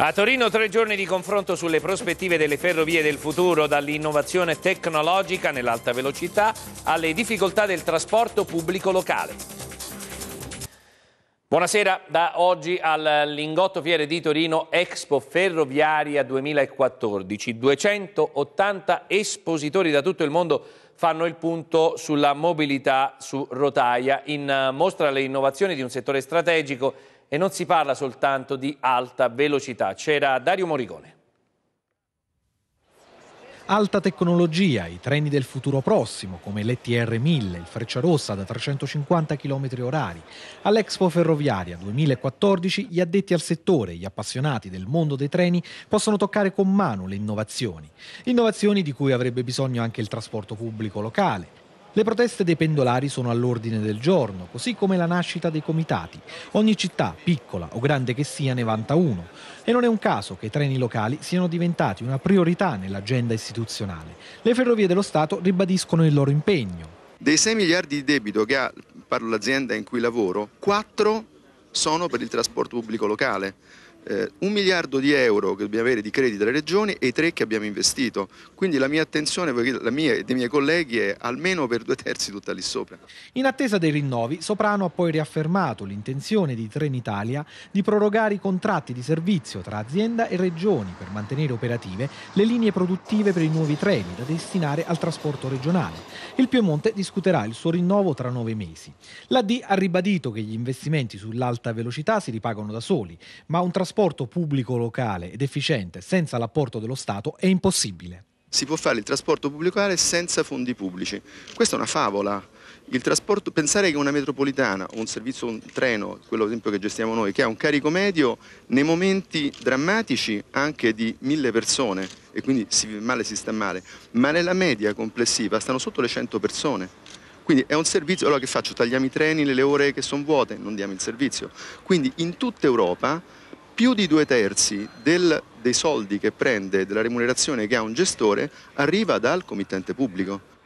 A Torino tre giorni di confronto sulle prospettive delle ferrovie del futuro, dall'innovazione tecnologica nell'alta velocità alle difficoltà del trasporto pubblico locale. Buonasera, da oggi al Lingotto Fiere di Torino Expo Ferroviaria 2014. 280 espositori da tutto il mondo fanno il punto sulla mobilità su rotaia. In eh, mostra le innovazioni di un settore strategico e non si parla soltanto di alta velocità. C'era Dario Morigone. Alta tecnologia, i treni del futuro prossimo come l'ETR 1000, il Frecciarossa da 350 km orari. All'Expo Ferroviaria 2014 gli addetti al settore, gli appassionati del mondo dei treni possono toccare con mano le innovazioni. Innovazioni di cui avrebbe bisogno anche il trasporto pubblico locale, le proteste dei pendolari sono all'ordine del giorno, così come la nascita dei comitati. Ogni città, piccola o grande che sia, ne vanta uno. E non è un caso che i treni locali siano diventati una priorità nell'agenda istituzionale. Le ferrovie dello Stato ribadiscono il loro impegno. Dei 6 miliardi di debito che ha, parlo l'azienda in cui lavoro, 4 sono per il trasporto pubblico locale eh, un miliardo di euro che dobbiamo avere di credito dalle regioni e i tre che abbiamo investito. Quindi la mia attenzione, la mia e dei miei colleghi, è almeno per due terzi tutta lì sopra. In attesa dei rinnovi, Soprano ha poi riaffermato l'intenzione di Trenitalia di prorogare i contratti di servizio tra azienda e regioni per mantenere operative le linee produttive per i nuovi treni da destinare al trasporto regionale. Il Piemonte discuterà il suo rinnovo tra nove mesi. La D ha ribadito che gli investimenti sull'alta velocità si ripagano da soli, ma un trasporto trasporto pubblico locale ed efficiente senza l'apporto dello Stato è impossibile. Si può fare il trasporto pubblico locale senza fondi pubblici. Questa è una favola. pensare che una metropolitana o un servizio, un treno, quello ad esempio che gestiamo noi, che ha un carico medio nei momenti drammatici anche di mille persone, e quindi si vive male si sta male, ma nella media complessiva stanno sotto le 100 persone. Quindi è un servizio, allora che faccio? Tagliamo i treni nelle ore che sono vuote? Non diamo il servizio. Quindi in tutta Europa più di due terzi del, dei soldi che prende, della remunerazione che ha un gestore, arriva dal committente pubblico.